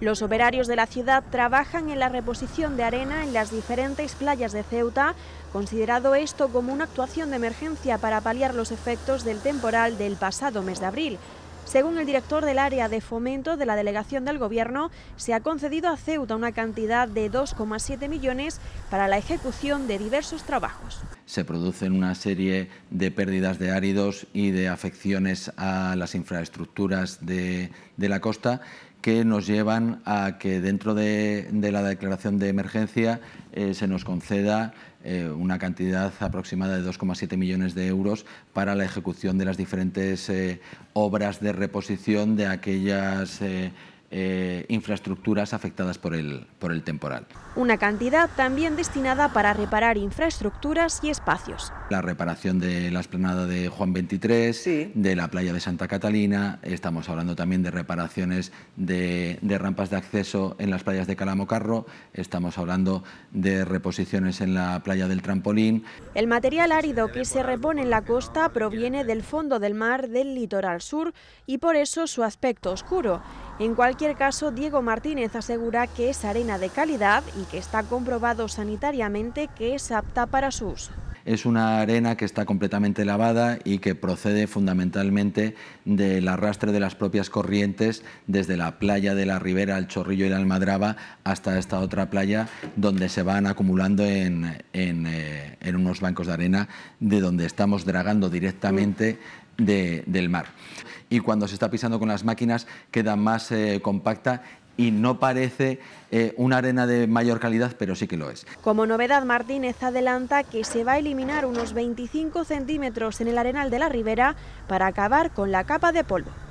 Los operarios de la ciudad trabajan en la reposición de arena en las diferentes playas de Ceuta, considerado esto como una actuación de emergencia para paliar los efectos del temporal del pasado mes de abril. Según el director del área de fomento de la delegación del Gobierno, se ha concedido a Ceuta una cantidad de 2,7 millones para la ejecución de diversos trabajos. Se producen una serie de pérdidas de áridos y de afecciones a las infraestructuras de, de la costa que nos llevan a que dentro de, la declaración de emergencia eh, se nos conceda eh, una cantidad aproximada de 2,7 millones de euros para la ejecución de las diferentes eh, obras de reposición de aquellas eh, infraestructuras afectadas por el, por el temporal. Una cantidad también destinada para reparar infraestructuras y espacios. La reparación de la esplanada de Juan 23, de la playa de Santa Catalina, estamos hablando también de reparaciones de, de rampas de acceso en las playas de Calamocarro, estamos hablando de reposiciones en la playa del Trampolín. El material árido que se repone en la costa proviene del fondo del mar del litoral sur y por eso su aspecto oscuro. En cualquier en cualquier caso, Diego Martínez asegura que es arena de calidad y que está comprobado sanitariamente que es apta para sus es una arena que está completamente lavada y que procede fundamentalmente del arrastre de las propias corrientes desde la playa de la Ribera, el Chorrillo y la Almadraba hasta esta otra playa donde se van acumulando en, eh, unos bancos de arena de donde estamos dragando directamente del mar. Y cuando se está pisando con las máquinas queda más eh, compacta y no parece eh, una arena de mayor calidad, pero sí que lo es. Como novedad, Martínez adelanta que se va a eliminar unos 25 centímetros en el arenal de la ribera para acabar con la capa de polvo.